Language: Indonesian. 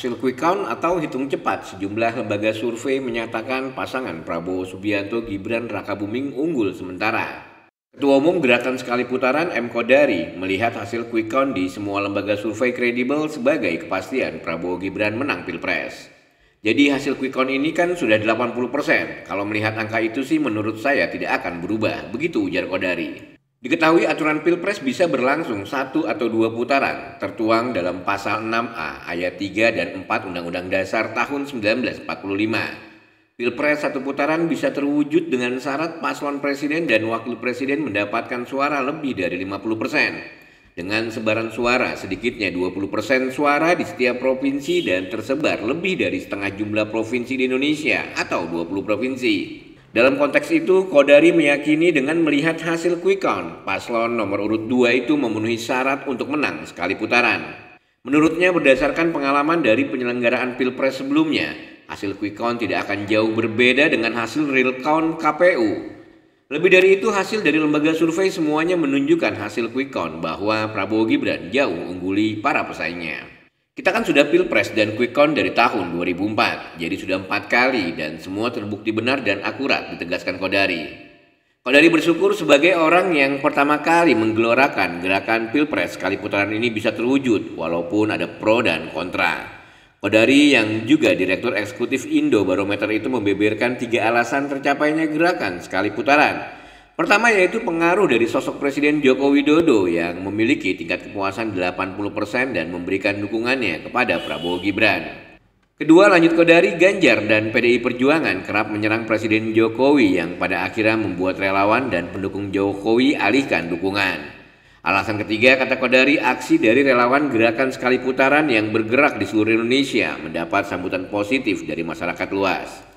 Hasil quick count atau hitung cepat, sejumlah lembaga survei menyatakan pasangan Prabowo Subianto Gibran Rakabuming unggul sementara. Ketua Umum Gerakan Sekali Putaran M. Kodari melihat hasil quick count di semua lembaga survei kredibel sebagai kepastian Prabowo Gibran menang Pilpres. Jadi hasil quick count ini kan sudah 80%. Kalau melihat angka itu sih menurut saya tidak akan berubah, begitu ujar Kodari. Diketahui aturan Pilpres bisa berlangsung satu atau dua putaran, tertuang dalam pasal 6A ayat 3 dan 4 Undang-Undang Dasar tahun 1945. Pilpres satu putaran bisa terwujud dengan syarat paslon presiden dan wakil presiden mendapatkan suara lebih dari 50%, persen dengan sebaran suara sedikitnya 20% persen suara di setiap provinsi dan tersebar lebih dari setengah jumlah provinsi di Indonesia atau 20 provinsi. Dalam konteks itu, Kodari meyakini dengan melihat hasil quick count, paslon nomor urut 2 itu memenuhi syarat untuk menang sekali putaran. Menurutnya berdasarkan pengalaman dari penyelenggaraan Pilpres sebelumnya, hasil quick count tidak akan jauh berbeda dengan hasil real count KPU. Lebih dari itu, hasil dari lembaga survei semuanya menunjukkan hasil quick count bahwa Prabowo Gibran jauh ungguli para pesaingnya. Kita kan sudah pilpres dan quick count dari tahun 2004, jadi sudah empat kali dan semua terbukti benar dan akurat, ditegaskan Kodari. Kodari bersyukur sebagai orang yang pertama kali menggelorakan gerakan pilpres kali putaran ini bisa terwujud, walaupun ada pro dan kontra. Kodari yang juga Direktur Eksekutif Indo Barometer itu membeberkan tiga alasan tercapainya gerakan sekali putaran, Pertama yaitu pengaruh dari sosok Presiden Joko Widodo yang memiliki tingkat kepuasan 80% dan memberikan dukungannya kepada Prabowo Gibran. Kedua lanjut ke dari Ganjar dan PDI Perjuangan kerap menyerang Presiden Jokowi yang pada akhirnya membuat relawan dan pendukung Jokowi alihkan dukungan. Alasan ketiga kata Kodari aksi dari relawan gerakan sekali putaran yang bergerak di seluruh Indonesia mendapat sambutan positif dari masyarakat luas.